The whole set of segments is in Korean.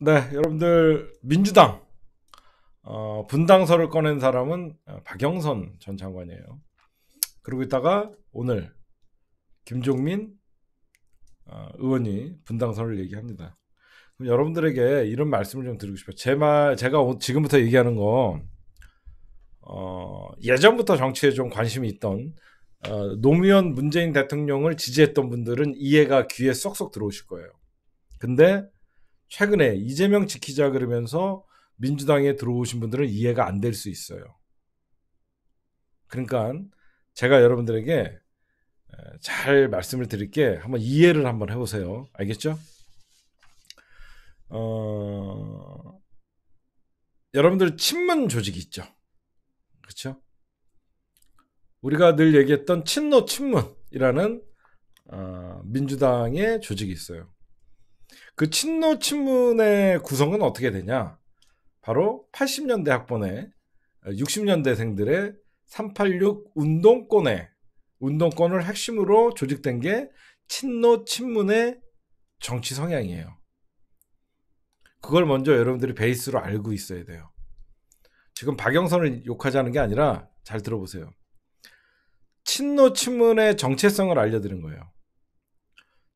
네, 여러분들 민주당 어, 분당설을 꺼낸 사람은 어, 박영선 전 장관이에요. 그리고 있다가 오늘 김종민 어, 의원이 분당설을 얘기합니다. 그럼 여러분들에게 이런 말씀을 좀 드리고 싶어요. 제 말, 제가 지금부터 얘기하는 거 어, 예전부터 정치에 좀 관심이 있던 어, 노무현 문재인 대통령을 지지했던 분들은 이해가 귀에 쏙쏙 들어오실 거예요. 근데 최근에 이재명 지키자 그러면서 민주당에 들어오신 분들은 이해가 안 될 수 있어요. 그러니까 제가 여러분들에게 잘 말씀을 드릴게 한번 이해를 한번 해보세요. 알겠죠? 어... 여러분들 친문 조직이 있죠. 그렇죠? 우리가 늘 얘기했던 친노 친문이라는 어... 민주당의 조직이 있어요. 그 친노 친문의 구성은 어떻게 되냐? 바로 80년대 학번에 60년대생들의 어, 386 운동권에 운동권을 핵심으로 조직된 게 친노 친문의 정치 성향이에요. 그걸 먼저 여러분들이 베이스로 알고 있어야 돼요. 지금 박영선을 욕하자는 게 아니라 잘 들어보세요. 친노 친문의 정체성을 알려드린 거예요.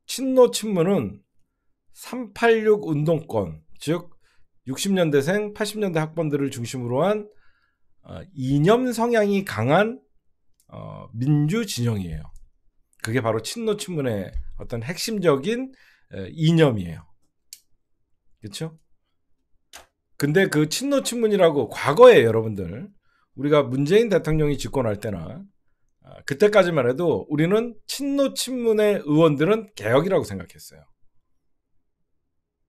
친노 친문은 386 운동권, 즉 60년대생, 80년대 학번들을 중심으로 한 어, 이념 성향이 강한 어, 민주 진영이에요. 그게 바로 친노 친문의 어떤 핵심적인 에, 이념이에요. 그렇죠? 근데 그 친노 친문이라고 과거에 여러분들 우리가 문재인 대통령이 집권할 때나 아, 그때까지만 해도 우리는 친노 친문의 의원들은 개혁이라고 생각했어요.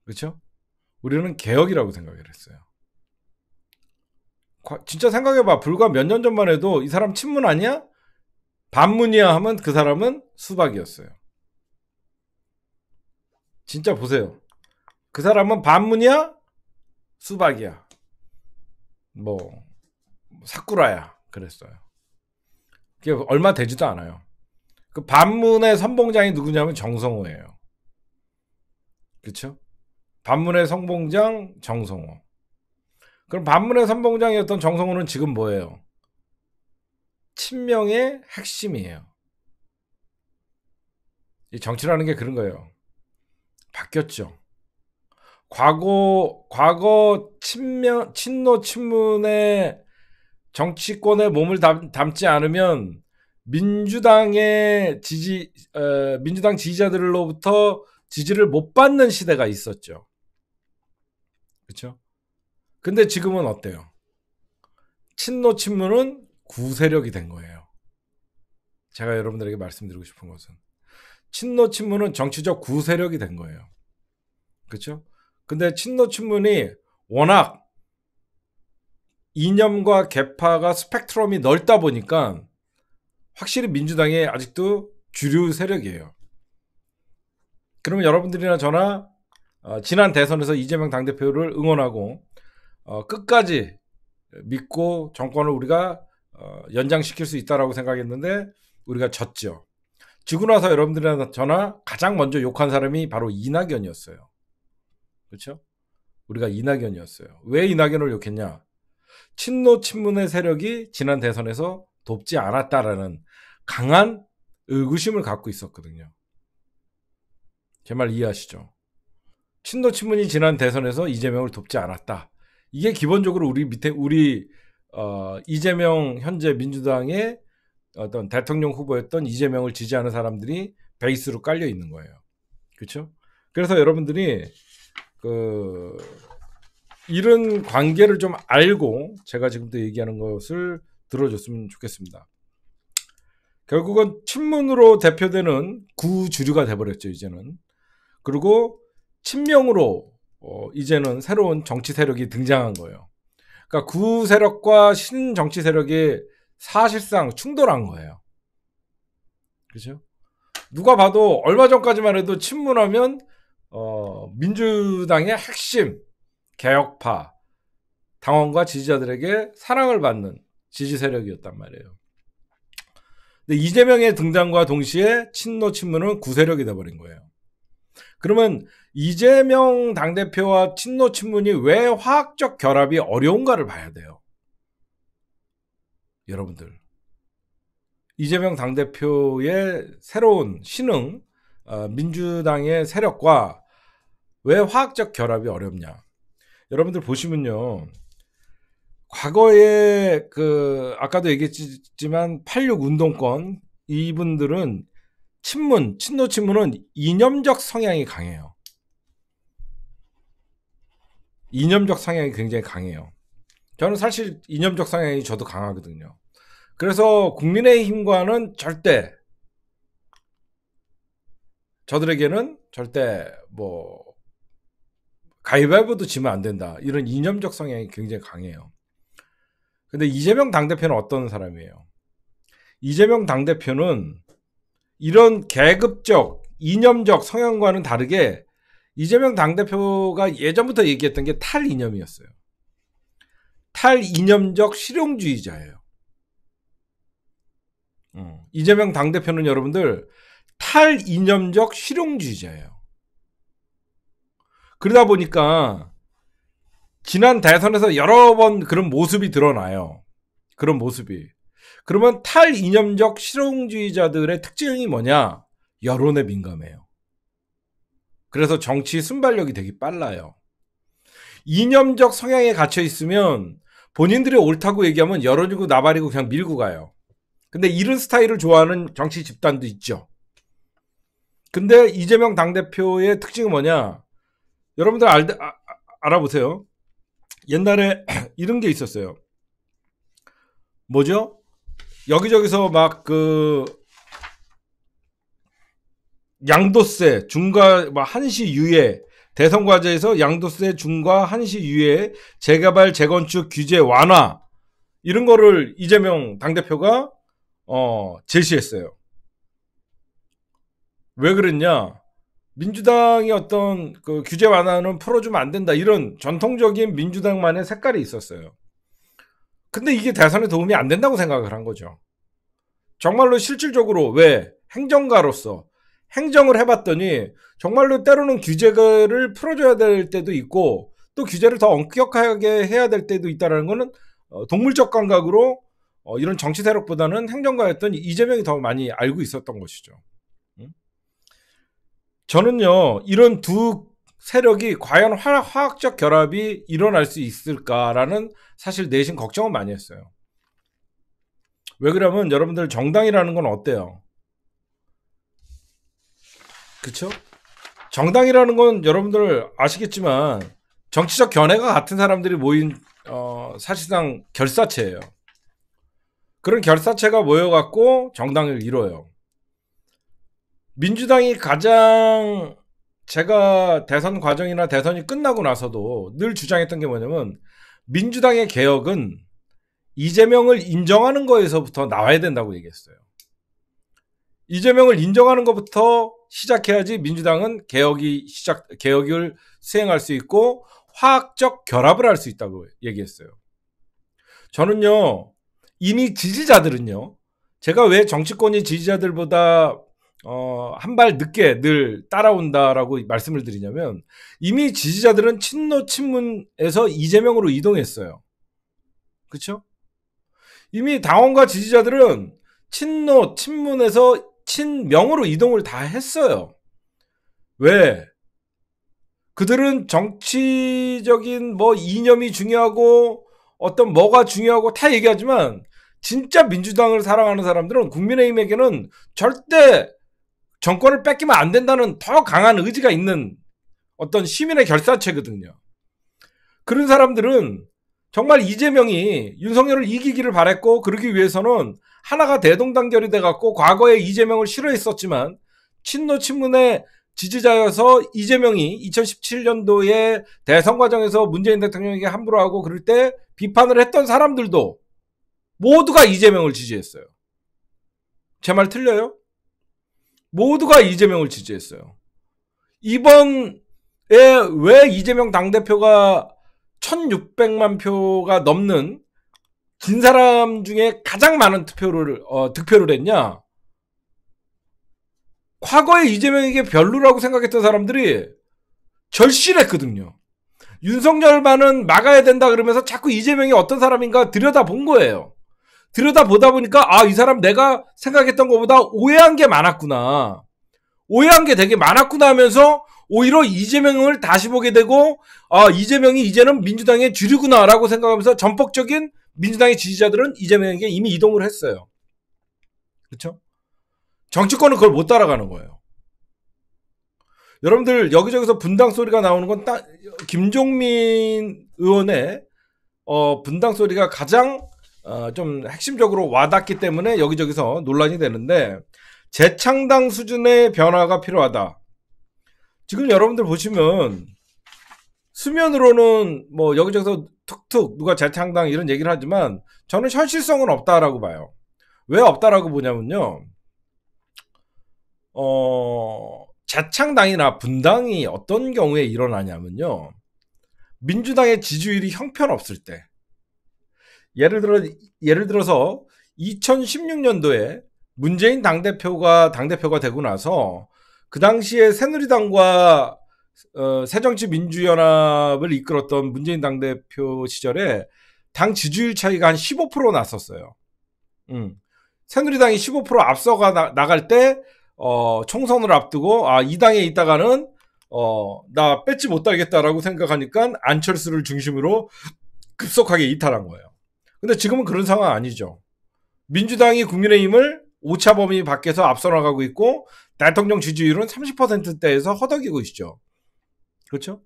그렇죠? 우리는 개혁이라고 생각을 했어요. 진짜 생각해봐. 불과 몇 년 전만 해도 이 사람 친문 아니야? 반문이야 하면 그 사람은 수박이었어요. 진짜 보세요. 그 사람은 반문이야? 수박이야. 뭐, 사쿠라야. 그랬어요. 그게 얼마 되지도 않아요. 그 반문의 선봉장이 누구냐면 정성호예요. 그렇죠? 반문의 성봉장 정성호. 그럼 반문의 선봉장이었던 정성호는 지금 뭐예요? 친명의 핵심이에요. 이 정치라는 게 그런 거예요. 바뀌었죠. 과거 과거 친명 친노 친문의 정치권에 몸을 담, 지 않으면 민주당의 지지 어, 민주당 지지자들로부터 지지를 못 받는 시대가 있었죠. 그렇죠? 근데 지금은 어때요? 친노 친문은 구세력이 된 거예요. 제가 여러분들에게 말씀드리고 싶은 것은 친노 친문은 정치적 구세력이 된 거예요. 그렇죠? 근데 친노 친문이 워낙 이념과 개파가 스펙트럼이 넓다 보니까 확실히 민주당이 아직도 주류 세력이에요. 그러면 여러분들이나 저나 어, 지난 대선에서 이재명 당대표를 응원하고 어, 끝까지 믿고 정권을 우리가 어, 연장시킬 수 있다라고 생각했는데 우리가 졌죠. 지고 나서 여러분들이나 전화 가장 먼저 욕한 사람이 바로 이낙연이었어요. 그렇죠? 우리가 이낙연이었어요. 왜 이낙연을 욕했냐? 친노 친문의 세력이 지난 대선에서 돕지 않았다라는 강한 의구심을 갖고 있었거든요. 제 말 이해하시죠? 신노친문이 지난 대선에서 이재명을 돕지 않았다. 이게 기본적으로 우리 밑에 우리 어, 이재명 현재 민주당의 어떤 대통령 후보였던 이재명을 지지하는 사람들이 베이스로 깔려 있는 거예요. 그렇죠? 그래서 여러분들이 그 이런 관계를 좀 알고 제가 지금도 얘기하는 것을 들어줬으면 좋겠습니다. 결국은 친문으로 대표되는 구주류가 돼버렸죠 이제는. 그리고 친명으로 어, 이제는 새로운 정치 세력이 등장한 거예요. 그러니까 구 세력과 신 정치 세력이 사실상 충돌한 거예요. 그죠? 누가 봐도 얼마 전까지만 해도 친문하면 어, 민주당의 핵심 개혁파 당원과 지지자들에게 사랑을 받는 지지 세력이었단 말이에요. 근데 이재명의 등장과 동시에 친노 친문은 구세력이 돼버린 거예요. 그러면 이재명 당대표와 친노 친문이 왜 화학적 결합이 어려운가를 봐야 돼요. 여러분들. 이재명 당대표의 새로운 신흥, 어, 민주당의 세력과 왜 화학적 결합이 어렵냐. 여러분들 보시면요. 과거에 그, 아까도 얘기했지만 86 운동권 이분들은 친문, 친노 친문은 이념적 성향이 강해요. 이념적 성향이 굉장히 강해요. 저는 사실 이념적 성향이 저도 강하거든요. 그래서 국민의힘과는 절대 저들에게는 절대 뭐 가위바위보도 지면 안 된다 이런 이념적 성향이 굉장히 강해요. 근데 이재명 당대표는 어떤 사람이에요? 이재명 당대표는 이런 계급적, 이념적 성향과는 다르게 이재명 당대표가 예전부터 얘기했던 게 탈이념이었어요. 탈이념적 실용주의자예요. 음. 이재명 당대표는 여러분들 탈이념적 실용주의자예요. 그러다 보니까 지난 대선에서 여러 번 그런 모습이 드러나요. 그런 모습이. 그러면 탈이념적 실용주의자들의 특징이 뭐냐? 여론에 민감해요. 그래서 정치 순발력이 되게 빨라요. 이념적 성향에 갇혀 있으면 본인들이 옳다고 얘기하면 여론이고 나발이고 그냥 밀고 가요. 근데 이런 스타일을 좋아하는 정치 집단도 있죠. 근데 이재명 당대표의 특징은 뭐냐? 여러분들 알, 아, 알아보세요. 옛날에 이런 게 있었어요. 뭐죠? 여기저기서 막 그 양도세 중과 막 한시 유예 대선 과제에서 양도세 중과 한시 유예 재개발 재건축 규제 완화 이런 거를 이재명 당 대표가 어 제시했어요. 왜 그랬냐? 민주당이 어떤 그 규제 완화는 풀어주면 안 된다 이런 전통적인 민주당만의 색깔이 있었어요. 근데 이게 대선에 도움이 안 된다고 생각을 한 거죠. 정말로 실질적으로 왜 행정가로서 행정을 해봤더니 정말로 때로는 규제를 풀어줘야 될 때도 있고 또 규제를 더 엄격하게 해야 될 때도 있다라는 거는 어, 동물적 감각으로 어, 이런 정치 세력보다는 행정가였던 이재명이 더 많이 알고 있었던 것이죠. 음? 저는요 이런 두 세력이 과연 화, 학적 결합이 일어날 수 있을까라는 사실 내심 걱정은 많이 했어요. 왜 그러면 여러분들 정당이라는 건 어때요? 그쵸? 정당이라는 건 여러분들 아시겠지만 정치적 견해가 같은 사람들이 모인 어, 사실상 결사체예요. 그런 결사체가 모여갖고 정당을 이뤄요. 민주당이 가장 제가 대선 과정이나 대선이 끝나고 나서도 늘 주장했던 게 뭐냐면 민주당의 개혁은 이재명을 인정하는 거에서부터 나와야 된다고 얘기했어요. 이재명을 인정하는 것부터 시작해야지 민주당은 개혁이 시작 개혁을 수행할 수 있고 화학적 결합을 할 수 있다고 얘기했어요. 저는요 이미 지지자들은요 제가 왜 정치권이 지지자들보다 어, 한 발 늦게 늘 따라온다라고 말씀을 드리냐면 이미 지지자들은 친노 친문에서 이재명으로 이동했어요. 그렇죠? 이미 당원과 지지자들은 친노 친문에서 친명으로 이동을 다 했어요. 왜? 그들은 정치적인 뭐 이념이 중요하고 어떤 뭐가 중요하고 다 얘기하지만 진짜 민주당을 사랑하는 사람들은 국민의힘에게는 절대 정권을 뺏기면 안 된다는 더 강한 의지가 있는 어떤 시민의 결사체거든요. 그런 사람들은 정말 이재명이 윤석열을 이기기를 바랬고 그러기 위해서는 하나가 대동단결이 돼갖고 과거에 이재명을 싫어했었지만 친노 친문의 지지자여서 이재명이 2017년도에 대선 과정에서 문재인 대통령에게 함부로 하고 그럴 때 비판을 했던 사람들도 모두가 이재명을 지지했어요. 제 말 틀려요? 모두가 이재명을 지지했어요. 이번에 왜 이재명 당대표가 1600만 표가 넘는 진 사람 중에 가장 많은 투표를, 어, 득표를 했냐? 과거에 이재명에게 별로라고 생각했던 사람들이 절실했거든요. 윤석열 반은 막아야 된다 그러면서 자꾸 이재명이 어떤 사람인가 들여다본 거예요. 들여다 보다 보니까 아, 이 사람 내가 생각했던 것보다 오해한 게 많았구나. 오해한 게 되게 많았구나 하면서 오히려 이재명을 다시 보게 되고 아, 이재명이 이제는 민주당의 주류구나라고 생각하면서 전폭적인 민주당의 지지자들은 이재명에게 이미 이동을 했어요. 그쵸 정치권은 그걸 못 따라가는 거예요. 여러분들 여기저기서 분당 소리가 나오는 건 딱, 김종민 의원의 어, 분당 소리가 가장 어, 좀 핵심적으로 와닿기 때문에 여기저기서 논란이 되는데 재창당 수준의 변화가 필요하다. 지금 여러분들 보시면 수면으로는 뭐 여기저기서 툭툭 누가 재창당 이런 얘기를 하지만 저는 현실성은 없다라고 봐요. 왜 없다라고 보냐면요. 어, 재창당이나 분당이 어떤 경우에 일어나냐면요. 민주당의 지지율이 형편없을 때. 예를 들어 예를 들어서 2016년도에 문재인 당대표가 당대표가 되고 나서 그 당시에 새누리당과 어, 새정치민주연합을 이끌었던 문재인 당대표 시절에 당 지지율 차이가 한 15% 났었어요. 음. 새누리당이 15% 앞서가 나, 갈때 어, 총선을 앞두고 아, 이 당에 있다가는 어, 나 뺏지 못하겠다라고 생각하니까 안철수를 중심으로 급속하게 이탈한 거예요. 근데 지금은 그런 상황 아니죠. 민주당이 국민의힘을 오차 범위 밖에서 앞서 나가고 있고 대통령 지지율은 30%대에서 허덕이고 있죠. 그렇죠?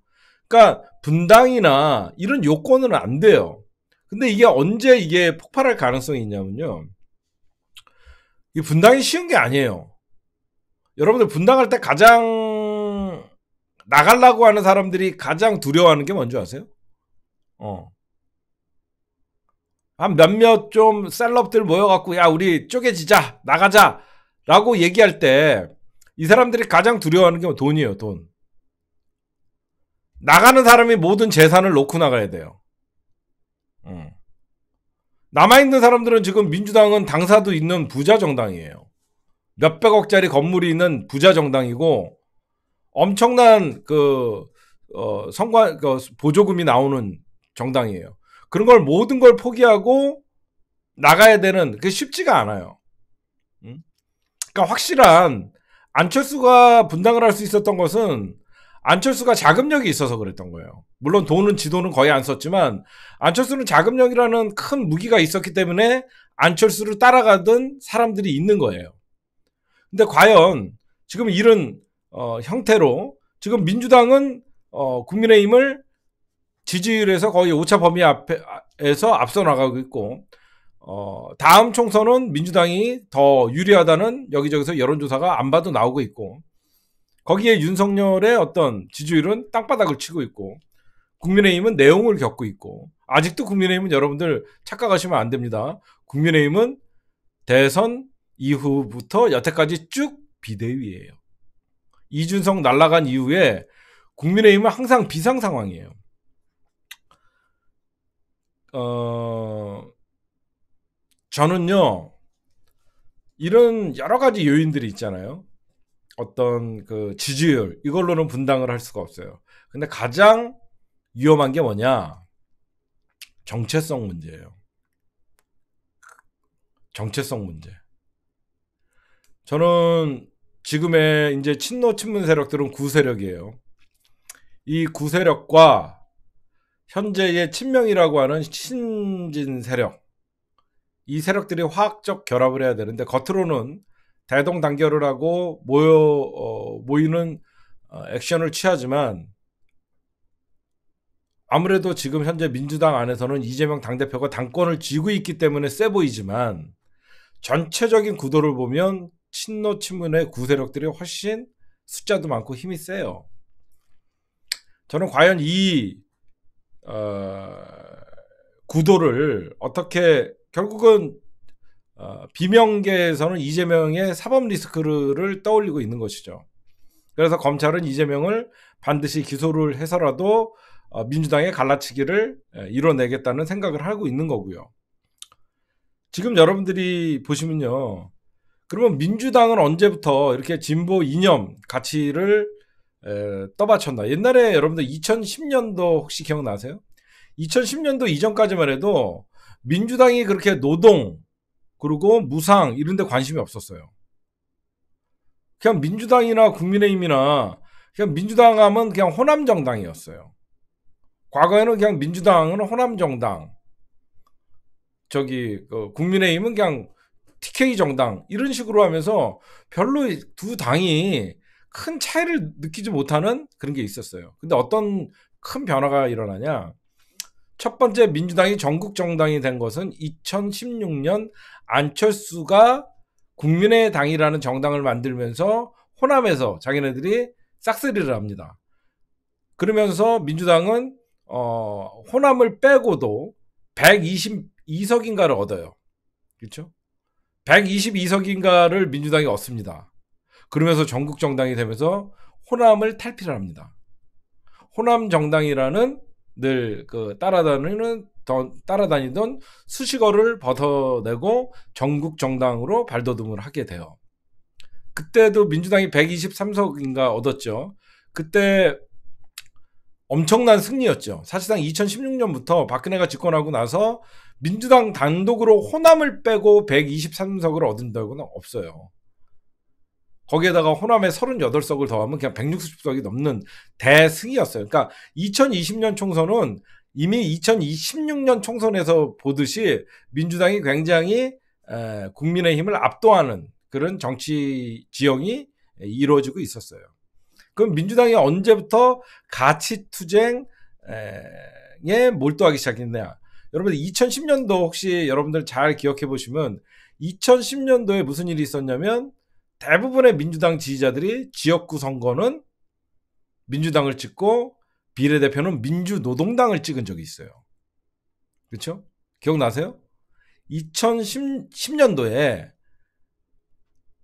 그러니까 분당이나 이런 요건은 안 돼요. 근데 이게 언제 이게 폭발할 가능성이 있냐면요. 이 분당이 쉬운 게 아니에요. 여러분들 분당할 때 가장 나가려고 하는 사람들이 가장 두려워하는 게 뭔지 아세요? 어. 한 몇몇 좀 셀럽들 모여갖고 야 우리 쪼개지자 나가자라고 얘기할 때 이 사람들이 가장 두려워하는 게 돈이에요 돈. 나가는 사람이 모든 재산을 놓고 나가야 돼요. 음. 남아있는 사람들은 지금 민주당은 당사도 있는 부자 정당이에요. 몇백억짜리 건물이 있는 부자 정당이고 엄청난 그, 어, 성과, 그 보조금이 나오는 정당이에요. 그런 걸 모든 걸 포기하고 나가야 되는 그게 쉽지가 않아요. 그러니까 확실한 안철수가 분당을 할 수 있었던 것은 안철수가 자금력이 있어서 그랬던 거예요. 물론 돈은 지도는 거의 안 썼지만 안철수는 자금력이라는 큰 무기가 있었기 때문에 안철수를 따라가던 사람들이 있는 거예요. 근데 과연 지금 이런 어, 형태로 지금 민주당은 어, 국민의힘을 지지율에서 거의 오차 범위 앞에서 앞서 나가고 있고 어, 다음 총선은 민주당이 더 유리하다는 여기저기서 여론조사가 안 봐도 나오고 있고 거기에 윤석열의 어떤 지지율은 땅바닥을 치고 있고 국민의힘은 내용을 겪고 있고 아직도 국민의힘은 여러분들 착각하시면 안 됩니다. 국민의힘은 대선 이후부터 여태까지 쭉 비대위예요. 이준석 날라간 이후에 국민의힘은 항상 비상 상황이에요. 어, 저는요, 이런 여러 가지 요인들이 있잖아요. 어떤 그 지지율, 이걸로는 분당을 할 수가 없어요. 근데 가장 위험한 게 뭐냐? 정체성 문제예요. 정체성 문제. 저는 지금의 이제 친노 친문 세력들은 구세력이에요. 이 구세력과 현재의 친명이라고 하는 신진 세력 이 세력들이 화학적 결합을 해야 되는데 겉으로는 대동단결을 하고 모여 어, 모이는 어, 액션을 취하지만 아무래도 지금 현재 민주당 안에서는 이재명 당대표가 당권을 쥐고 있기 때문에 세 보이지만 전체적인 구도를 보면 친노 친문의 구세력들이 훨씬 숫자도 많고 힘이 세요. 저는 과연 이 어, 구도를 어떻게 결국은 어, 비명계에서는 이재명의 사법 리스크를 떠올리고 있는 것이죠. 그래서 검찰은 이재명을 반드시 기소를 해서라도 어, 민주당의 갈라치기를 예, 이뤄내겠다는 생각을 하고 있는 거고요. 지금 여러분들이 보시면요. 그러면 민주당은 언제부터 이렇게 진보 이념 가치를 에, 떠받쳤나. 옛날에 여러분들 2010년도 혹시 기억나세요? 2010년도 이전까지만 해도 민주당이 그렇게 노동 그리고 무상 이런 데 관심이 없었어요. 그냥 민주당이나 국민의힘이나 그냥 민주당 하면 그냥 호남 정당이었어요. 과거에는 그냥 민주당은 호남 정당, 저기 그 국민의힘은 그냥 TK 정당 이런 식으로 하면서 별로 두 당이 큰 차이를 느끼지 못하는 그런 게 있었어요. 근데 어떤 큰 변화가 일어나냐? 첫 번째 민주당이 전국 정당이 된 것은 2016년 안철수가 국민의 당이라는 정당을 만들면서 호남에서 자기네들이 싹쓸이를 합니다. 그러면서 민주당은 어, 호남을 빼고도 122석인가를 얻어요. 그렇죠? 122석인가를 민주당이 얻습니다. 그러면서 전국 정당이 되면서 호남을 탈피를 합니다. 호남 정당이라는 늘그 따라다니는 따라다니던 수식어를 벗어내고 전국 정당으로 발돋움을 하게 돼요. 그때도 민주당이 123석인가 얻었죠. 그때 엄청난 승리였죠. 사실상 2016년부터 박근혜가 집권하고 나서 민주당 단독으로 호남을 빼고 123석을 얻은 적은 없어요. 거기에다가 호남에 38석을 더하면 그냥 160석이 넘는 대승이었어요. 그러니까 2020년 총선은 이미 2026년 총선에서 보듯이 민주당이 굉장히 국민의 힘을 압도하는 그런 정치 지형이 이루어지고 있었어요. 그럼 민주당이 언제부터 가치 투쟁에 몰두하기 시작했냐? 여러분 2010년도 혹시 여러분들 잘 기억해 보시면 2010년도에 무슨 일이 있었냐면 대부분의 민주당 지지자들이 지역구 선거는 민주당을 찍고 비례대표는 민주노동당을 찍은 적이 있어요. 그렇죠? 기억나세요? 2010년도에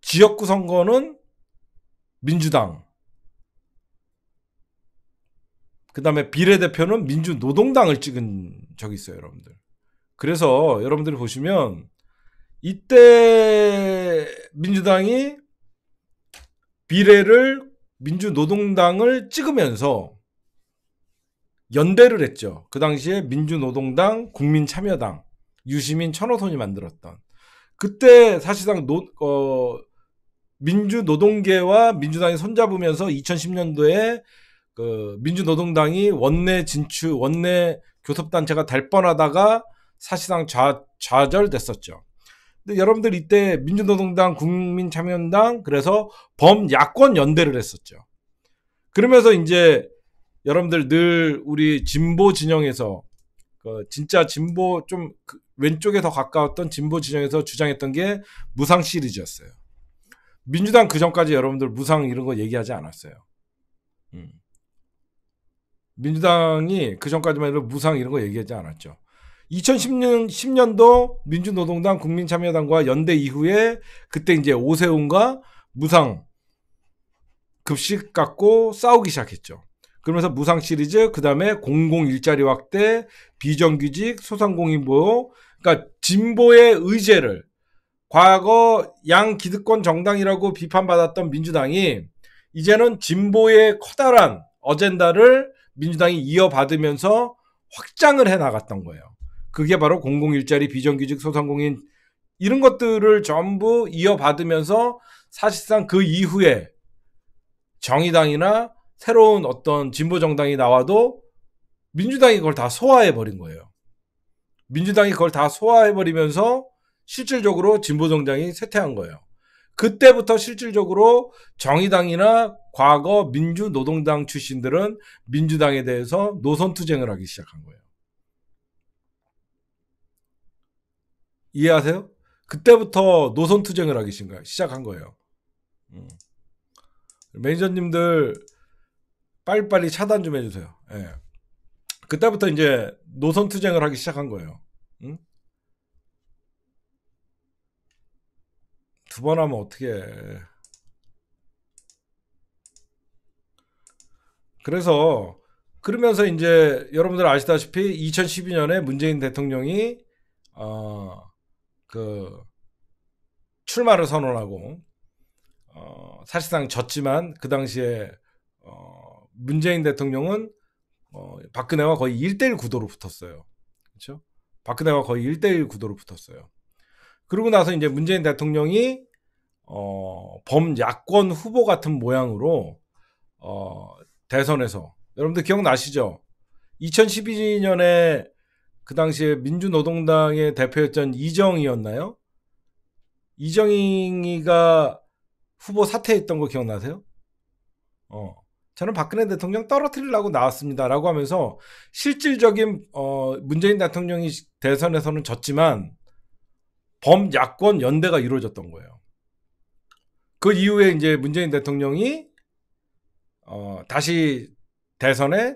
지역구 선거는 민주당 그다음에 비례대표는 민주노동당을 찍은 적이 있어요, 여러분들. 그래서 여러분들이 보시면 이때 민주당이 미래를 민주노동당을 찍으면서 연대를 했죠. 그 당시에 민주노동당, 국민참여당, 유시민, 천호선이 만들었던 그때 사실상 노, 어, 민주노동계와 민주당이 손잡으면서 2010년도에 그 민주노동당이 원내 진출, 원내 교섭단체가 될 뻔하다가 사실상 좌, 좌절됐었죠. 근데 여러분들 이때 민주노동당, 국민참여연당 그래서 범야권 연대를 했었죠. 그러면서 이제 여러분들 늘 우리 진보 진영에서 그 진짜 진보 좀그 왼쪽에 더 가까웠던 진보 진영에서 주장했던 게 무상 시리즈였어요. 민주당 그 전까지 여러분들 무상 이런 거 얘기하지 않았어요. 음. 민주당이 그 전까지만 해도 무상 이런 거 얘기하지 않았죠. 2010년 10년도 민주노동당 국민참여당과 연대 이후에 그때 이제 오세훈과 무상 급식 갖고 싸우기 시작했죠. 그러면서 무상 시리즈, 그 다음에 공공 일자리 확대, 비정규직, 소상공인 보호, 그러니까 진보의 의제를 과거 양 기득권 정당이라고 비판받았던 민주당이 이제는 진보의 커다란 어젠다를 민주당이 이어받으면서 확장을 해 나갔던 거예요. 그게 바로 공공 일자리 비정규직 소상공인 이런 것들을 전부 이어받으면서 사실상 그 이후에 정의당이나 새로운 어떤 진보 정당이 나와도 민주당이 그걸 다 소화해 버린 거예요. 민주당이 그걸 다 소화해 버리면서 실질적으로 진보 정당이 쇠퇴한 거예요. 그때부터 실질적으로 정의당이나 과거 민주노동당 출신들은 민주당에 대해서 노선 투쟁을 하기 시작한 거예요. 이해하세요? 그때부터 노선 투쟁을 하기 시작한 거예요. 음. 매니저님들 빨리빨리 차단 좀 해주세요. 예. 그때부터 이제 노선 투쟁을 하기 시작한 거예요. 응? 음? 두번 하면 어떻게? 해. 그래서 그러면서 이제 여러분들 아시다시피 2012년에 문재인 대통령이 어, 그 출마를 선언하고 어, 사실상 졌지만 그 당시에 어, 문재인 대통령은 어, 박근혜와 거의 1대1 구도로 붙었어요. 그렇죠? 박근혜와 거의 1대1 구도로 붙었어요. 그러고 나서 이제 문재인 대통령이 어, 범야권 후보 같은 모양으로 어, 대선에서 여러분들 기억나시죠? 2012년에 그 당시에 민주노동당의 대표였던 이정이었나요? 이정이가 후보 사퇴했던 거 기억나세요? 어. 저는 박근혜 대통령 떨어뜨리려고 나왔습니다라고 하면서 실질적인 어, 문재인 대통령이 대선에서는 졌지만 범야권 연대가 이루어졌던 거예요. 그 이후에 이제 문재인 대통령이 어, 다시 대선에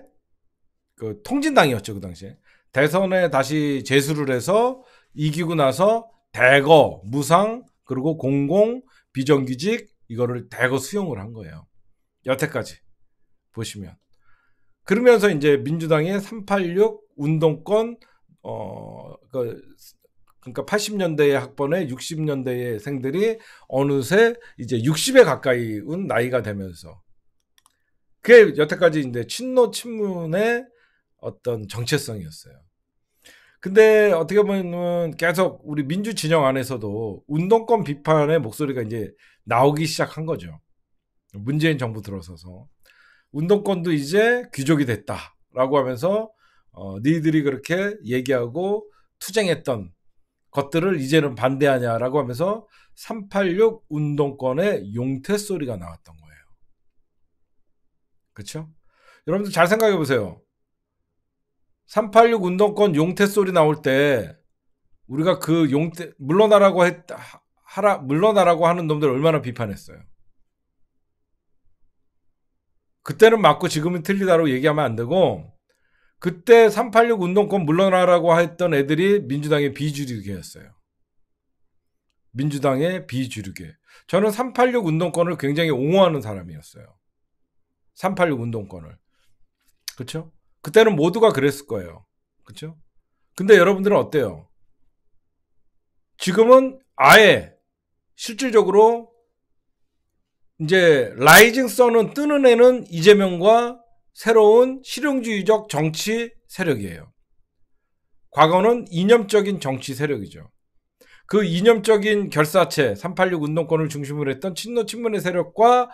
그 통진당이었죠 그 당시에 대선에 다시 재수를 해서 이기고 나서 대거 무상 그리고 공공 비정규직 이거를 대거 수용을 한 거예요. 여태까지 보시면 그러면서 이제 민주당의 386 운동권 어 그, 그러니까 80년대의 학번에 60년대의 생들이 어느새 이제 60에 가까이 온 나이가 되면서 그게 여태까지 이제 친노 친문의 어떤 정체성이었어요. 근데 어떻게 보면 계속 우리 민주 진영 안에서도 운동권 비판의 목소리가 이제 나오기 시작한 거죠. 문재인 정부 들어서서 운동권도 이제 귀족이 됐다라고 하면서 어, 니들이 그렇게 얘기하고 투쟁했던 것들을 이제는 반대하냐라고 하면서 386 운동권의 용태 소리가 나왔던 거예요. 그렇죠? 여러분들 잘 생각해 보세요. 386 운동권 용태 소리 나올 때 우리가 그 용태 물러나라고 했다 하라 물러나라고 하는 놈들 얼마나 비판했어요. 그때는 맞고 지금은 틀리다라고 얘기하면 안 되고 그때 386 운동권 물러나라고 했던 애들이 민주당의 비주류계였어요. 민주당의 비주류계. 저는 386 운동권을 굉장히 옹호하는 사람이었어요. 386 운동권을. 그렇죠? 그때는 모두가 그랬을 거예요. 그렇죠? 근데 여러분들은 어때요? 지금은 아예 실질적으로 이제 라이징 선은 뜨는 애는 이재명과 새로운 실용주의적 정치 세력이에요. 과거는 이념적인 정치 세력이죠. 그 이념적인 결사체 386 운동권을 중심으로 했던 친노 친문의 세력과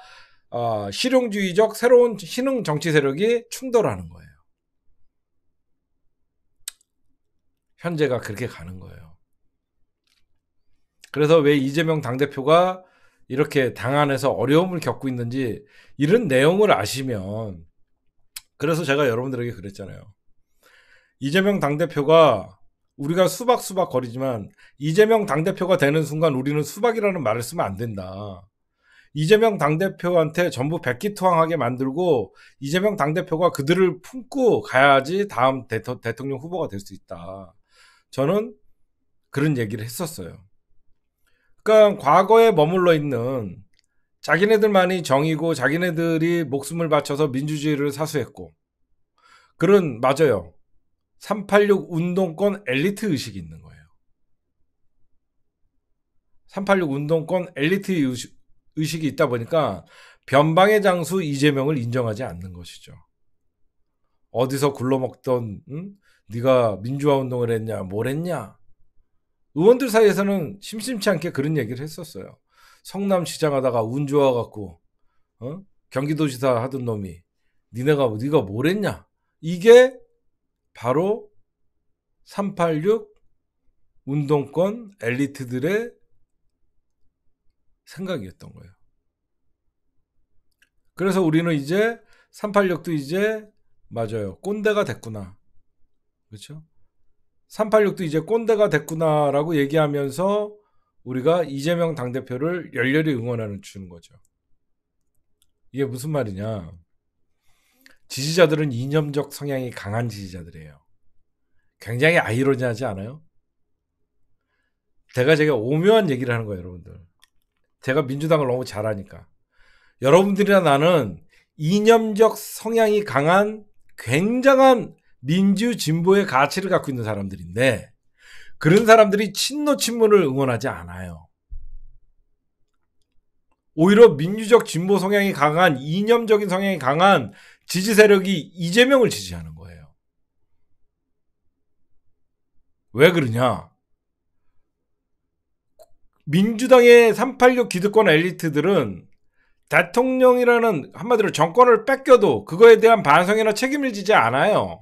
어, 실용주의적 새로운 신흥 정치 세력이 충돌하는 거예요. 현재가 그렇게 가는 거예요. 그래서 왜 이재명 당대표가 이렇게 당 안에서 어려움을 겪고 있는지 이런 내용을 아시면 그래서 제가 여러분들에게 그랬잖아요. 이재명 당대표가 우리가 수박 수박 거리지만 이재명 당대표가 되는 순간 우리는 수박이라는 말을 쓰면 안 된다. 이재명 당대표한테 전부 백기투항하게 만들고 이재명 당대표가 그들을 품고 가야지 다음 대통령 후보가 될 수 있다. 저는 그런 얘기를 했었어요. 그러니까 과거에 머물러 있는 자기네들만이 정이고 자기네들이 목숨을 바쳐서 민주주의를 사수했고 그런 맞아요. 386 운동권 엘리트 의식이 있는 거예요. 386 운동권 엘리트 의식이 있다 보니까 변방의 장수 이재명을 인정하지 않는 것이죠. 어디서 굴러먹던 음? 네가 민주화 운동을 했냐, 뭘 했냐. 의원들 사이에서는 심심치 않게 그런 얘기를 했었어요. 성남시장 하다가 운 좋아갖고 어? 경기도지사 하던 놈이 니네가 네가 뭘 했냐. 이게 바로 386 운동권 엘리트들의 생각이었던 거예요. 그래서 우리는 이제 386도 이제 맞아요. 꼰대가 됐구나. 그렇죠? 386도 이제 꼰대가 됐구나라고 얘기하면서 우리가 이재명 당대표를 열렬히 응원하는 주는 거죠. 이게 무슨 말이냐. 지지자들은 이념적 성향이 강한 지지자들이에요. 굉장히 아이러니하지 않아요? 제가 제가 오묘한 얘기를 하는 거예요, 여러분들. 제가 민주당을 너무 잘하니까. 여러분들이나 나는 이념적 성향이 강한 굉장한 민주 진보의 가치를 갖고 있는 사람들인데 그런 사람들이 친노 친문을 응원하지 않아요. 오히려 민주적 진보 성향이 강한 이념적인 성향이 강한 지지 세력이 이재명을 지지하는 거예요. 왜 그러냐? 민주당의 386 기득권 엘리트들은 대통령이라는 한마디로 정권을 뺏겨도 그거에 대한 반성이나 책임을 지지 않아요.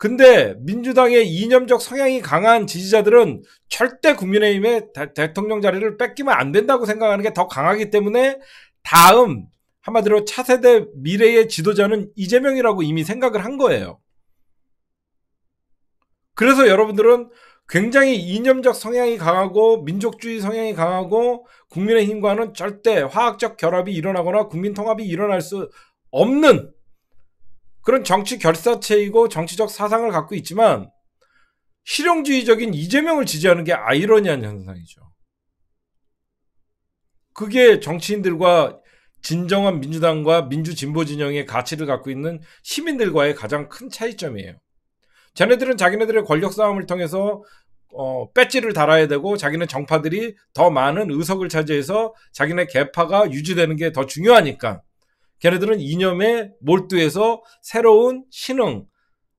근데 민주당의 이념적 성향이 강한 지지자들은 절대 국민의힘의 대, 통령 자리를 뺏기면 안 된다고 생각하는 게 더 강하기 때문에 다음 한마디로 차세대 미래의 지도자는 이재명이라고 이미 생각을 한 거예요. 그래서 여러분들은 굉장히 이념적 성향이 강하고 민족주의 성향이 강하고 국민의힘과는 절대 화학적 결합이 일어나거나 국민 통합이 일어날 수 없는 그런 정치 결사체이고 정치적 사상을 갖고 있지만 실용주의적인 이재명을 지지하는 게 아이러니한 현상이죠. 그게 정치인들과 진정한 민주당과 민주진보 진영의 가치를 갖고 있는 시민들과의 가장 큰 차이점이에요. 자네들은 자기네들의 권력 싸움을 통해서 어, 배지를 달아야 되고 자기네 정파들이 더 많은 의석을 차지해서 자기네 개파가 유지되는 게 더 중요하니까 걔네들은 이념에 몰두해서 새로운 신흥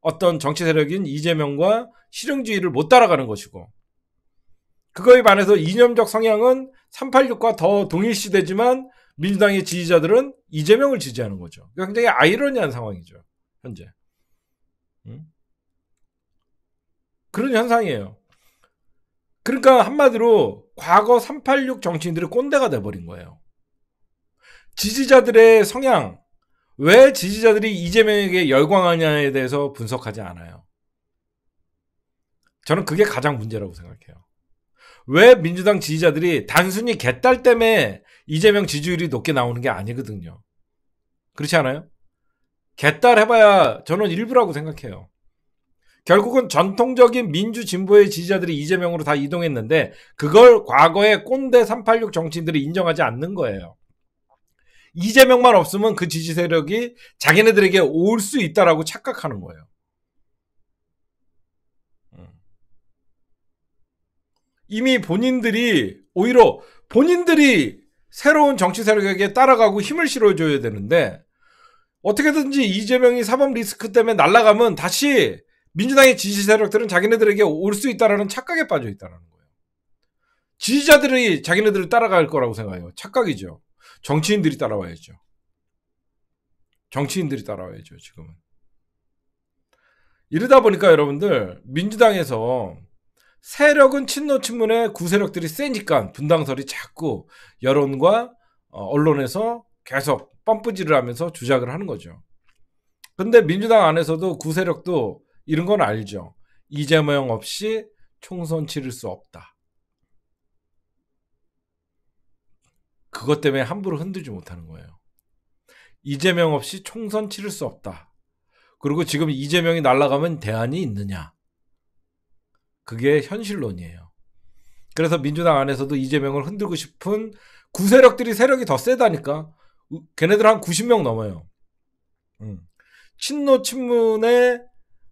어떤 정치 세력인 이재명과 실용주의를못 따라가는 것이고 그거에 반해서 이념적 성향은 386과 더 동일시되지만 민주당의 지지자들은 이재명을 지지하는 거죠. 그러니까 굉장히 아이러니한 상황이죠. 현재. 음? 그런 현상이에요. 그러니까 한마디로 과거 386 정치인들의 꼰대가 돼버린 거예요. 지지자들의 성향, 왜 지지자들이 이재명에게 열광하냐에 대해서 분석하지 않아요. 저는 그게 가장 문제라고 생각해요. 왜 민주당 지지자들이 단순히 개딸 때문에 이재명 지지율이 높게 나오는 게 아니거든요. 그렇지 않아요? 개딸 해봐야 저는 일부라고 생각해요. 결국은 전통적인 민주 진보의 지지자들이 이재명으로 다 이동했는데 그걸 과거의 꼰대 386 정치인들이 인정하지 않는 거예요. 이재명만 없으면 그 지지 세력이 자기네들에게 올 수 있다라고 착각하는 거예요. 음. 이미 본인들이 오히려 본인들이 새로운 정치 세력에게 따라가고 힘을 실어줘야 되는데 어떻게든지 이재명이 사법 리스크 때문에 날아가면 다시 민주당의 지지 세력들은 자기네들에게 올 수 있다라는 착각에 빠져 있다는 거예요. 지지자들이 자기네들을 따라갈 거라고 생각해요. 착각이죠. 정치인들이 따라와야죠. 정치인들이 따라와야죠, 지금은. 이러다 보니까 여러분들, 민주당에서 세력은 친노 친문의 구세력들이 세니까 분당설이 자꾸 여론과 어, 언론에서 계속 펌프질을 하면서 주작을 하는 거죠. 근데 민주당 안에서도 구세력도 이런 건 알죠. 이재명 없이 총선 치를 수 없다. 그것 때문에 함부로 흔들지 못하는 거예요. 이재명 없이 총선 치를 수 없다. 그리고 지금 이재명이 날아가면 대안이 있느냐? 그게 현실론이에요. 그래서 민주당 안에서도 이재명을 흔들고 싶은 구세력들이 세력이 더 세다니까. 걔네들 한 90명 넘어요. 음. 친노 친문의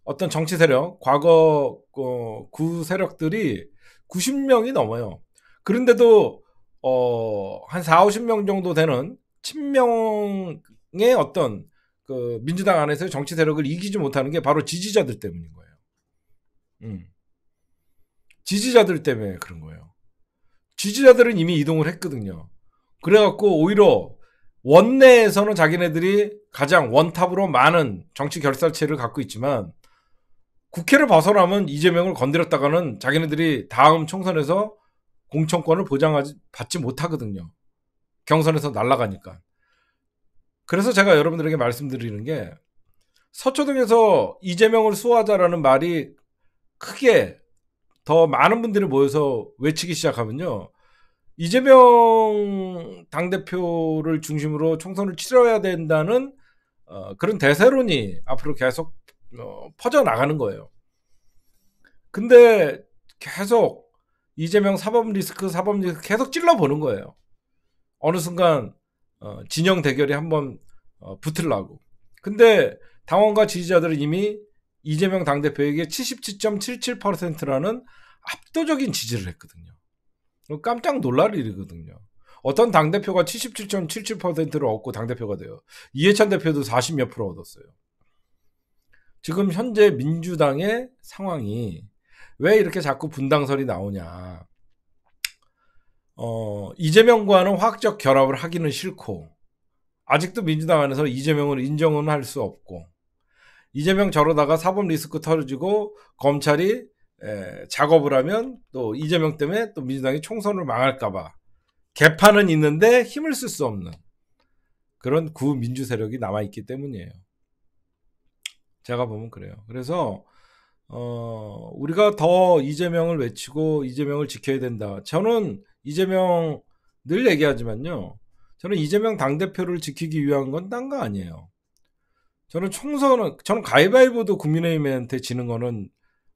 어떤 정치 세력, 과거 어, 구 세력들이 90명이 넘어요. 그런데도 어, 한 4, 50명 정도 되는 친명의 어떤 그 민주당 안에서 정치 세력을 이기지 못하는 게 바로 지지자들 때문인 거예요. 음. 지지자들 때문에 그런 거예요. 지지자들은 이미 이동을 했거든요. 그래갖고 오히려 원내에서는 자기네들이 가장 원탑으로 많은 정치 결사체를 갖고 있지만 국회를 벗어나면 이재명을 건드렸다가는 자기네들이 다음 총선에서 공천권을 보장하지 받지 못하거든요. 경선에서 날라가니까. 그래서 제가 여러분들에게 말씀드리는 게 서초동에서 이재명을 수호하자라는 말이 크게 더 많은 분들이 모여서 외치기 시작하면요. 이재명 당대표를 중심으로 총선을 치러야 된다는 어, 그런 대세론이 앞으로 계속 어, 퍼져나가는 거예요. 근데 계속 이재명 사법 리스크 사법 리스크 계속 찔러보는 거예요. 어느 순간 어, 진영 대결이 한번 어, 붙을라고 근데 당원과 지지자들은 이미 이재명 당대표에게 77.77%라는 압도적인 지지를 했거든요. 깜짝 놀랄 일이거든요. 어떤 당대표가 77.77%를 얻고 당대표가 돼요. 이해찬 대표도 40 몇 프로 얻었어요. 지금 현재 민주당의 상황이 왜 이렇게 자꾸 분당설이 나오냐. 어, 이재명과는 화학적 결합을 하기는 싫고, 아직도 민주당 안에서 이재명을 인정은 할 수 없고, 이재명 저러다가 사법 리스크 터지고, 검찰이 에, 작업을 하면 또 이재명 때문에 또 민주당이 총선을 망할까봐, 개판은 있는데 힘을 쓸 수 없는 그런 구민주 세력이 남아있기 때문이에요. 제가 보면 그래요. 그래서 어, 우리가 더 이재명을 외치고 이재명을 지켜야 된다. 저는 이재명 늘 얘기하지만요. 저는 이재명 당대표를 지키기 위한 건 딴 거 아니에요. 저는 총선은, 저는 가위바위보도 국민의힘한테 지는 거는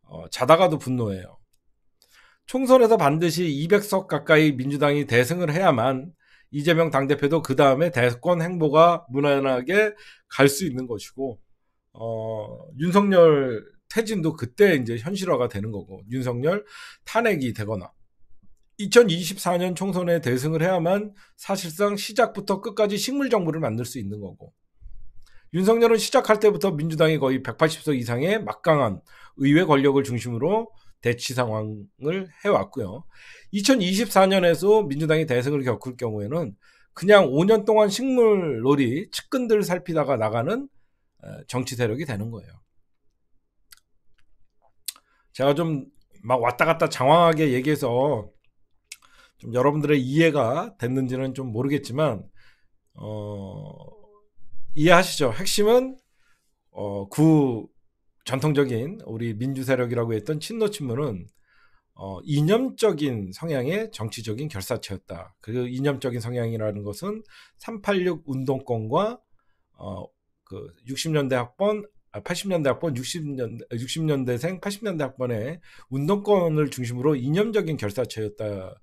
어, 자다가도 분노해요. 총선에서 반드시 200석 가까이 민주당이 대승을 해야만 이재명 당대표도 그 다음에 대권 행보가 무난하게 갈 수 있는 것이고, 어, 윤석열 퇴진도 그때 이제 현실화가 되는 거고 윤석열 탄핵이 되거나 2024년 총선에 대승을 해야만 사실상 시작부터 끝까지 식물 정부를 만들 수 있는 거고 윤석열은 시작할 때부터 민주당이 거의 180석 이상의 막강한 의회 권력을 중심으로 대치 상황을 해왔고요. 2024년에서 민주당이 대승을 겪을 경우에는 그냥 5년 동안 식물놀이 측근들 살피다가 나가는 어, 정치 세력이 되는 거예요. 제가 좀 막 왔다 갔다 장황하게 얘기해서 좀 여러분들의 이해가 됐는지는 좀 모르겠지만 어, 이해하시죠? 핵심은 어, 구 전통적인 우리 민주 세력이라고 했던 친노 친문은 어, 이념적인 성향의 정치적인 결사체였다. 그 이념적인 성향이라는 것은 386 운동권과 어, 그 60년대 학번 80년대 아, 학번, 60년대, 60년대생, 80년대 학번의 운동권을 중심으로 이념적인 결사체였다,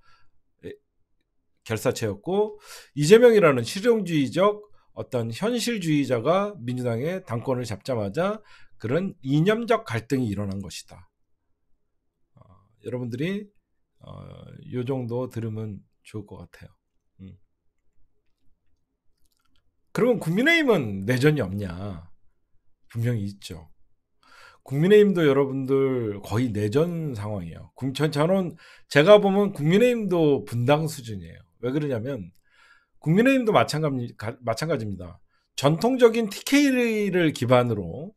결사체였고, 이재명이라는 실용주의적 어떤 현실주의자가 민주당의 당권을 잡자마자 그런 이념적 갈등이 일어난 것이다. 어, 여러분들이 어, 요 정도 들으면 좋을 것 같아요. 음. 그러면 국민의힘은 내전이 없냐? 분명히 있죠. 국민의힘도 여러분들 거의 내전 상황이에요. 궁 저는 제가 보면 국민의힘도 분당 수준이에요. 왜 그러냐면 국민의힘도 마찬가지, 마찬가지입니다. 전통적인 TK를 기반으로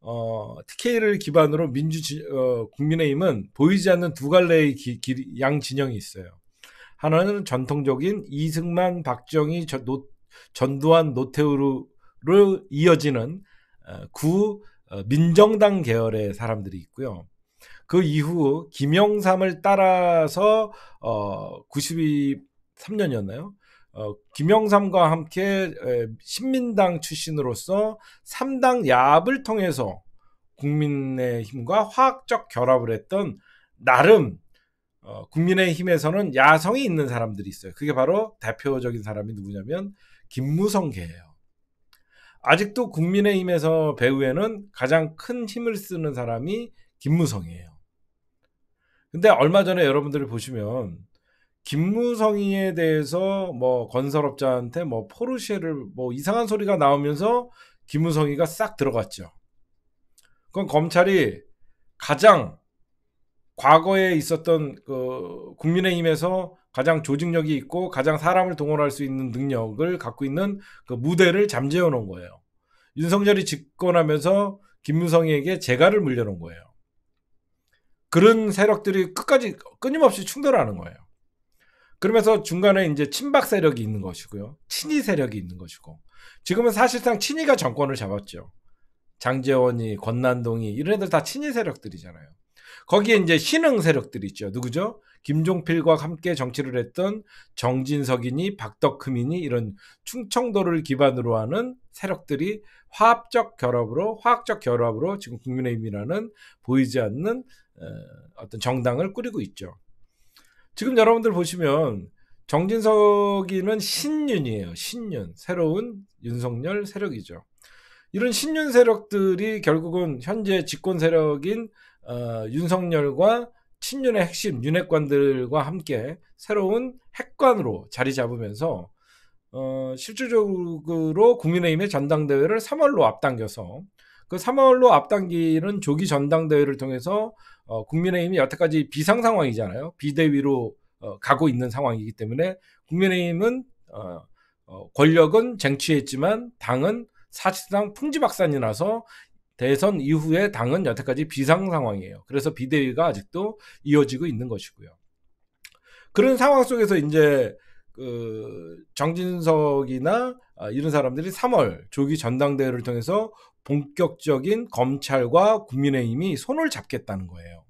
어, TK를 기반으로 민주 어, 국민의힘은 보이지 않는 두 갈래의 기, 기, 양 진영이 있어요. 하나는 전통적인 이승만, 박정희, 전두환, 노태우로 이어지는 어, 구 어, 민정당 계열의 사람들이 있고요. 그 이후 김영삼을 따라서 어 93년이었나요? 어 김영삼과 함께 신민당 출신으로서 3당 야합을 통해서 국민의힘과 화학적 결합을 했던 나름 어, 국민의힘에서는 야성이 있는 사람들이 있어요. 그게 바로 대표적인 사람이 누구냐면 김무성계예요. 아직도 국민의힘에서 배후에는 가장 큰 힘을 쓰는 사람이 김무성이에요. 근데 얼마 전에 여러분들이 보시면 김무성이에 대해서 뭐 건설업자한테 뭐 포르쉐를 뭐 이상한 소리가 나오면서 김무성이가 싹 들어갔죠. 그건 검찰이 가장 과거에 있었던 그 국민의힘에서 가장 조직력이 있고 가장 사람을 동원할 수 있는 능력을 갖고 있는 그 무대를 잠재워 놓은 거예요. 윤석열이 집권하면서 김무성에게 재가를 물려놓은 거예요. 그런 세력들이 끝까지 끊임없이 충돌하는 거예요. 그러면서 중간에 이제 친박 세력이 있는 것이고요. 친이 세력이 있는 것이고. 지금은 사실상 친이가 정권을 잡았죠. 장재원이, 권난동이, 이런 애들 다 친이 세력들이잖아요. 거기에 이제 신흥 세력들이 있죠. 누구죠? 김종필과 함께 정치를 했던 정진석이니 박덕흠이니 이런 충청도를 기반으로 하는 세력들이 화합적 결합으로 화학적 결합으로 지금 국민의힘이라는 보이지 않는 어, 어떤 정당을 꾸리고 있죠. 지금 여러분들 보시면 정진석이는 신윤이에요. 신윤 새로운 윤석열 세력이죠. 이런 신윤 세력들이 결국은 현재 집권 세력인 어, 윤석열과 친윤의 핵심 윤핵관들과 함께 새로운 핵관으로 자리 잡으면서 어, 실질적으로 국민의힘의 전당대회를 3월로 앞당겨서 그 3월로 앞당기는 조기 전당대회를 통해서 어, 국민의힘이 여태까지 비상 상황이잖아요. 비대위로 어, 가고 있는 상황이기 때문에 국민의힘은 어, 어, 권력은 쟁취했지만 당은 사실상 풍지박산이 나서 대선 이후에 당은 여태까지 비상 상황이에요. 그래서 비대위가 아직도 이어지고 있는 것이고요. 그런 상황 속에서 이제 그 정진석이나 아, 이런 사람들이 3월 조기 전당대회를 통해서 본격적인 검찰과 국민의힘이 손을 잡겠다는 거예요.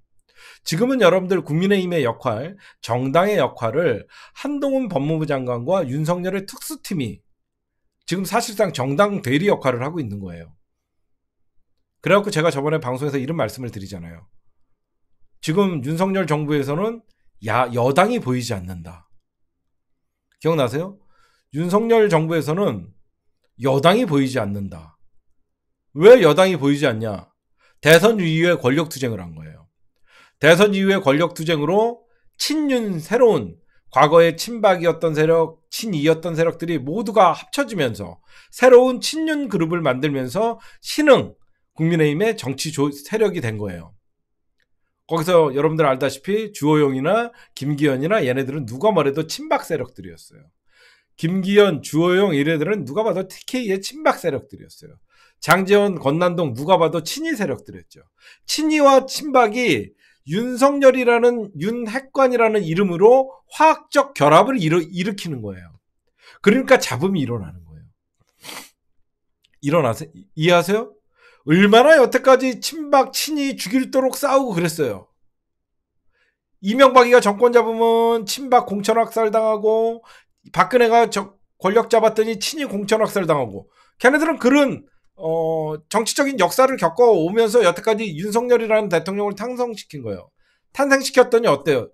지금은 여러분들 국민의힘의 역할, 정당의 역할을 한동훈 법무부 장관과 윤석열의 특수팀이 지금 사실상 정당 대리 역할을 하고 있는 거예요. 그래갖고 제가 저번에 방송에서 이런 말씀을 드리잖아요. 지금 윤석열 정부에서는 야, 여당이 보이지 않는다. 기억나세요? 윤석열 정부에서는 여당이 보이지 않는다. 왜 여당이 보이지 않냐? 대선 이후에 권력 투쟁을 한 거예요. 대선 이후에 권력 투쟁으로 친윤 새로운 과거의 친박이었던 세력, 친이였던 세력들이 모두가 합쳐지면서 새로운 친윤 그룹을 만들면서 신흥, 국민의힘의 정치 조, 세력이 된 거예요. 거기서 여러분들 알다시피 주호영이나 김기현이나 얘네들은 누가 말해도 친박 세력들이었어요. 김기현, 주호영 이래들은 누가 봐도 TK의 친박 세력들이었어요. 장재원, 권난동 누가 봐도 친이 세력들이었죠. 친이와 친박이 윤석열이라는 윤핵관이라는 이름으로 화학적 결합을 일으, 일으키는 거예요. 그러니까 잡음이 일어나는 거예요. 일어나세요? 이해하세요? 얼마나 여태까지 친박 친이 죽일도록 싸우고 그랬어요. 이명박이가 정권 잡으면 친박 공천 학살 당하고 박근혜가 권력 잡았더니 친이 공천 학살 당하고 걔네들은 그런 어, 정치적인 역사를 겪어오면서 여태까지 윤석열이라는 대통령을 탄성시킨 거예요. 탄생시켰더니 어때요?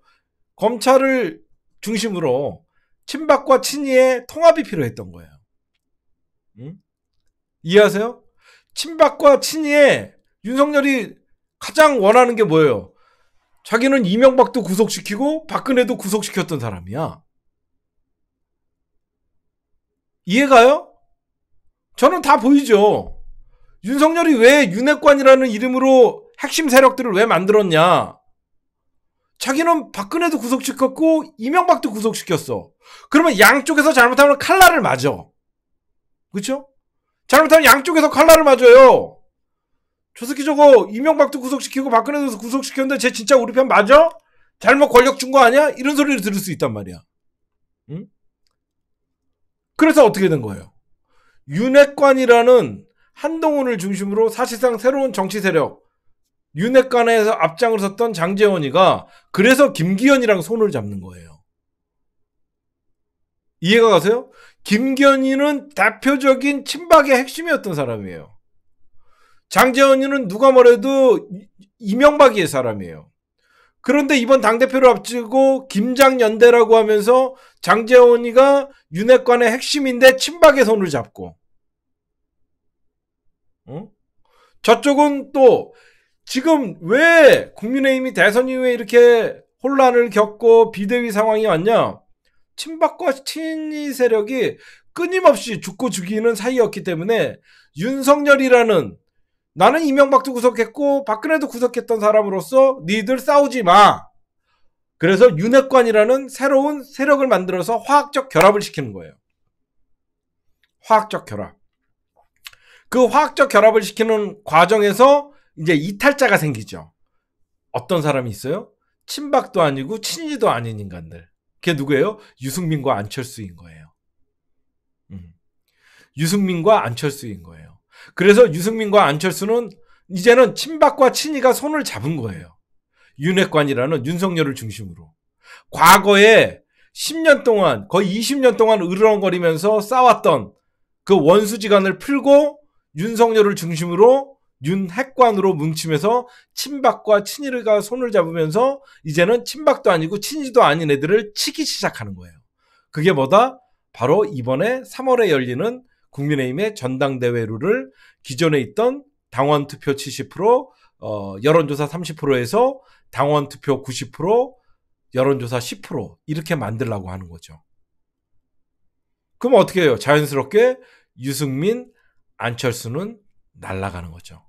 검찰을 중심으로 친박과 친이의 통합이 필요했던 거예요. 응? 이해하세요? 친박과 친이에 윤석열이 가장 원하는 게 뭐예요? 자기는 이명박도 구속시키고 박근혜도 구속시켰던 사람이야. 이해가요? 저는 다 보이죠. 윤석열이 왜 윤핵관이라는 이름으로 핵심 세력들을 왜 만들었냐? 자기는 박근혜도 구속시켰고 이명박도 구속시켰어. 그러면 양쪽에서 잘못하면 칼날을 맞어 그렇죠? 잘못하면 양쪽에서 칼날을 맞아요. 저 새끼 저거 이명박도 구속시키고 박근혜도 구속시켰는데 쟤 진짜 우리 편 맞아? 잘못 권력 준 거 아니야? 이런 소리를 들을 수 있단 말이야. 응? 그래서 어떻게 된 거예요? 윤핵관이라는 한동훈을 중심으로 사실상 새로운 정치 세력 윤핵관에서 앞장을 섰던 장재원이가 그래서 김기현이랑 손을 잡는 거예요. 이해가 가세요? 김견희는 대표적인 친박의 핵심이었던 사람이에요. 장재원이는 누가 뭐래도 이명박이의 사람이에요. 그런데 이번 당대표를 앞지고 김장연대라고 하면서 장재원이가 윤핵관의 핵심인데 친박의 손을 잡고. 어? 저쪽은 또 지금 왜 국민의힘이 대선 이후에 이렇게 혼란을 겪고 비대위 상황이 왔냐? 친박과 친이 세력이 끊임없이 죽고 죽이는 사이였기 때문에 윤석열이라는 나는 이명박도 구속했고 박근혜도 구속했던 사람으로서 니들 싸우지 마. 그래서 윤핵관이라는 새로운 세력을 만들어서 화학적 결합을 시키는 거예요. 화학적 결합. 그 화학적 결합을 시키는 과정에서 이제 이탈자가 생기죠. 어떤 사람이 있어요? 친박도 아니고 친이도 아닌 인간들. 그게 누구예요? 유승민과 안철수인 거예요. 음. 유승민과 안철수인 거예요. 그래서 유승민과 안철수는 이제는 친박과 친이가 손을 잡은 거예요. 윤핵관이라는 윤석열을 중심으로. 과거에 10년 동안, 거의 20년 동안 으르렁거리면서 싸웠던 그 원수지간을 풀고 윤석열을 중심으로 윤핵관으로 뭉치면서 친박과 친일가 손을 잡으면서 이제는 친박도 아니고 친지도 아닌 애들을 치기 시작하는 거예요. 그게 뭐다? 바로 이번에 3월에 열리는 국민의힘의 전당대회를 기존에 있던 당원 투표 70%, 어, 여론조사 30%에서 당원 투표 90%, 여론조사 10% 이렇게 만들라고 하는 거죠. 그럼 어떻게 해요? 자연스럽게 유승민, 안철수는 날아가는 거죠.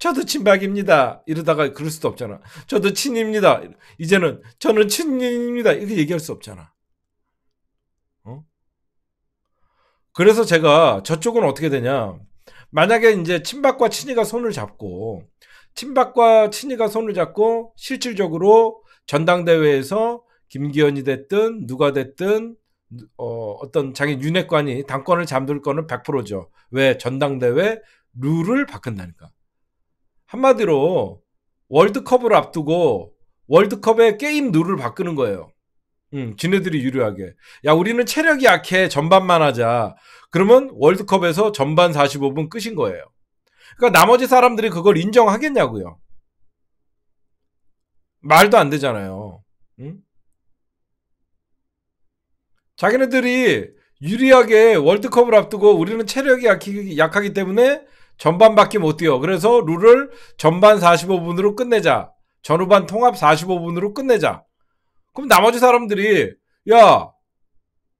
저도 친박입니다. 이러다가 그럴 수도 없잖아. 저도 친입니다. 이제는 저는 친입니다. 이렇게 얘기할 수 없잖아. 어? 그래서 제가 저쪽은 어떻게 되냐. 만약에 이제 친박과 친이가 손을 잡고 친박과 친이가 손을 잡고 실질적으로 전당대회에서 김기현이 됐든 누가 됐든 어, 어떤 자기 윤핵관이 당권을 잠들 거는 100%죠. 왜 전당대회 룰을 바꾼다니까. 한마디로 월드컵을 앞두고 월드컵의 게임 룰을 바꾸는 거예요. 음, 지네들이 유리하게. 야, 우리는 체력이 약해. 전반만 하자. 그러면 월드컵에서 전반 45분 끝인 거예요. 그러니까 나머지 사람들이 그걸 인정하겠냐고요. 말도 안 되잖아요. 응? 음? 자기네들이 유리하게 월드컵을 앞두고 우리는 체력이 약하기, 약하기 때문에 전반밖에 못 뛰어. 그래서 룰을 전반 45분으로 끝내자. 전후반 통합 45분으로 끝내자. 그럼 나머지 사람들이 야,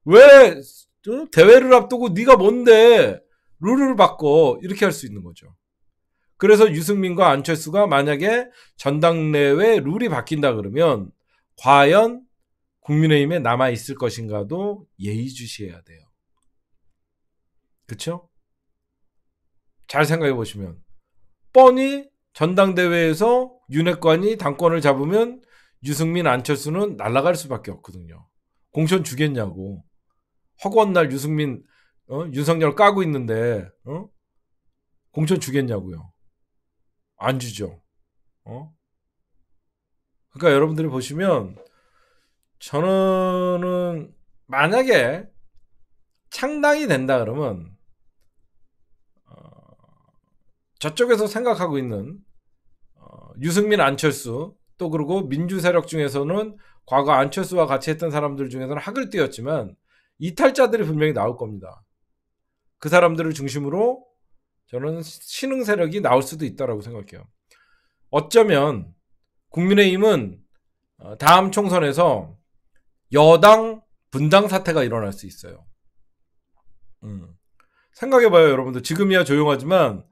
왜 어? 대회를 앞두고 네가 뭔데 룰을 바꿔 이렇게 할 수 있는 거죠. 그래서 유승민과 안철수가 만약에 전당내외 룰이 바뀐다 그러면 과연 국민의힘에 남아 있을 것인가도 예의주시해야 돼요. 그렇죠? 잘 생각해 보시면 뻔히 전당대회에서 윤핵관이 당권을 잡으면 유승민 안철수는 날아갈 수밖에 없거든요. 공천 주겠냐고. 허구한 날 유승민 어? 윤석열 까고 있는데 어? 공천 주겠냐고요. 안 주죠. 어? 그러니까 여러분들이 보시면 저는 만약에 창당이 된다 그러면 저쪽에서 생각하고 있는 어, 유승민, 안철수 또 그리고 민주 세력 중에서는 과거 안철수와 같이 했던 사람들 중에서는 학을 띄었지만 이탈자들이 분명히 나올 겁니다. 그 사람들을 중심으로 저는 신흥 세력이 나올 수도 있다라고 생각해요. 어쩌면 국민의힘은 어, 다음 총선에서 여당 분당 사태가 일어날 수 있어요. 음. 생각해봐요, 여러분들. 지금이야 조용하지만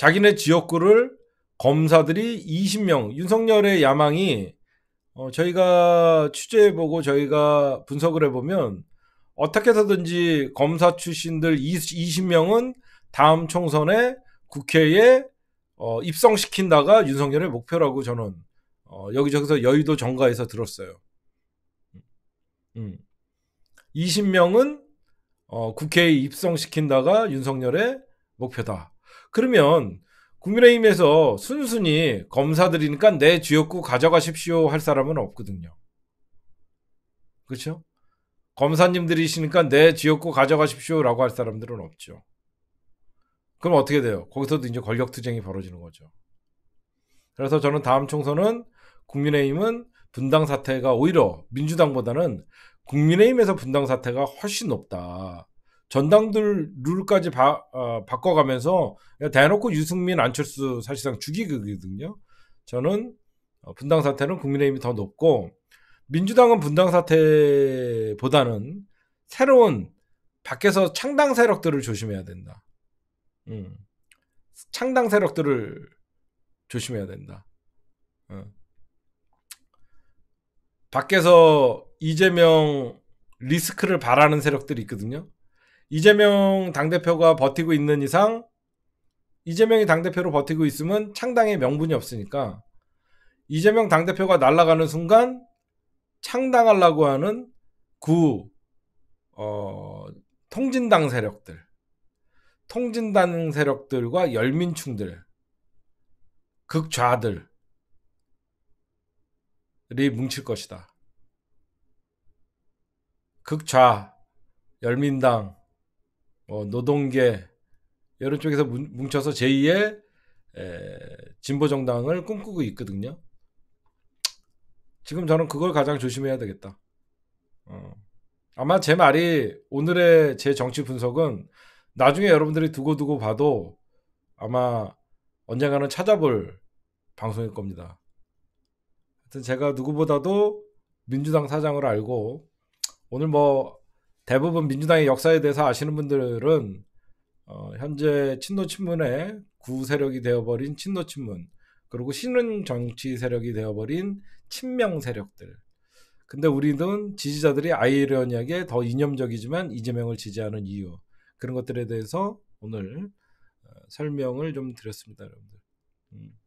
자기네 지역구를 검사들이 20명 윤석열의 야망이 어, 저희가 취재해보고 저희가 분석을 해보면 어떻게 해서든지 검사 출신들 20, 명은 다음 총선에 국회에 어, 입성시킨다가 윤석열의 목표라고 저는 어, 여기저기서 여의도 정가에서 들었어요. 음. 20명은 음. 어, 국회에 입성시킨다가 윤석열의 목표다. 그러면 국민의힘에서 순순히 검사들이니까 내 지역구 가져가십시오 할 사람은 없거든요. 그렇죠? 검사님들이시니까 내 지역구 가져가십시오라고 할 사람들은 없죠. 그럼 어떻게 돼요? 거기서도 이제 권력 투쟁이 벌어지는 거죠. 그래서 저는 다음 총선은 국민의힘은 분당 사태가 오히려 민주당보다는 국민의힘에서 분당 사태가 훨씬 높다. 전당들 룰까지 바, 어, 바꿔가면서 대놓고 유승민 안철수 사실상 주기극이거든요. 저는 어, 분당 사태는 국민의힘이 더 높고 민주당은 분당 사태보다는 새로운 밖에서 창당 세력들을 조심해야 된다. 음. 창당 세력들을 조심해야 된다. 음. 밖에서 이재명 리스크를 바라는 세력들이 있거든요. 이재명 당대표가 버티고 있는 이상 이재명이 당대표로 버티고 있으면 창당의 명분이 없으니까 이재명 당대표가 날아가는 순간 창당하려고 하는 구, 어, 통진당 세력들, 통진당 세력들과 열민충들, 극좌들이 뭉칠 것이다. 극좌, 열민당, 뭐 노동계 여러 쪽에서 뭉쳐서 제2의 에, 진보 정당을 꿈꾸고 있거든요. 지금 저는 그걸 가장 조심해야 되겠다. 어. 아마 제 말이 오늘의 제 정치 분석은 나중에 여러분들이 두고두고 봐도 아마 언젠가는 찾아볼 방송일 겁니다. 하여튼 제가 누구보다도 민주당 사장을 알고 오늘 뭐 대부분 민주당의 역사에 대해서 아시는 분들은 어, 현재 친노 친문의 구세력이 되어버린 친노 친문 그리고 신은 정치 세력이 되어버린 친명 세력들. 근데 우리는 지지자들이 아이러니하게 더 이념적이지만 이재명을 지지하는 이유 그런 것들에 대해서 오늘 어, 설명을 좀 드렸습니다, 여러분들. 음.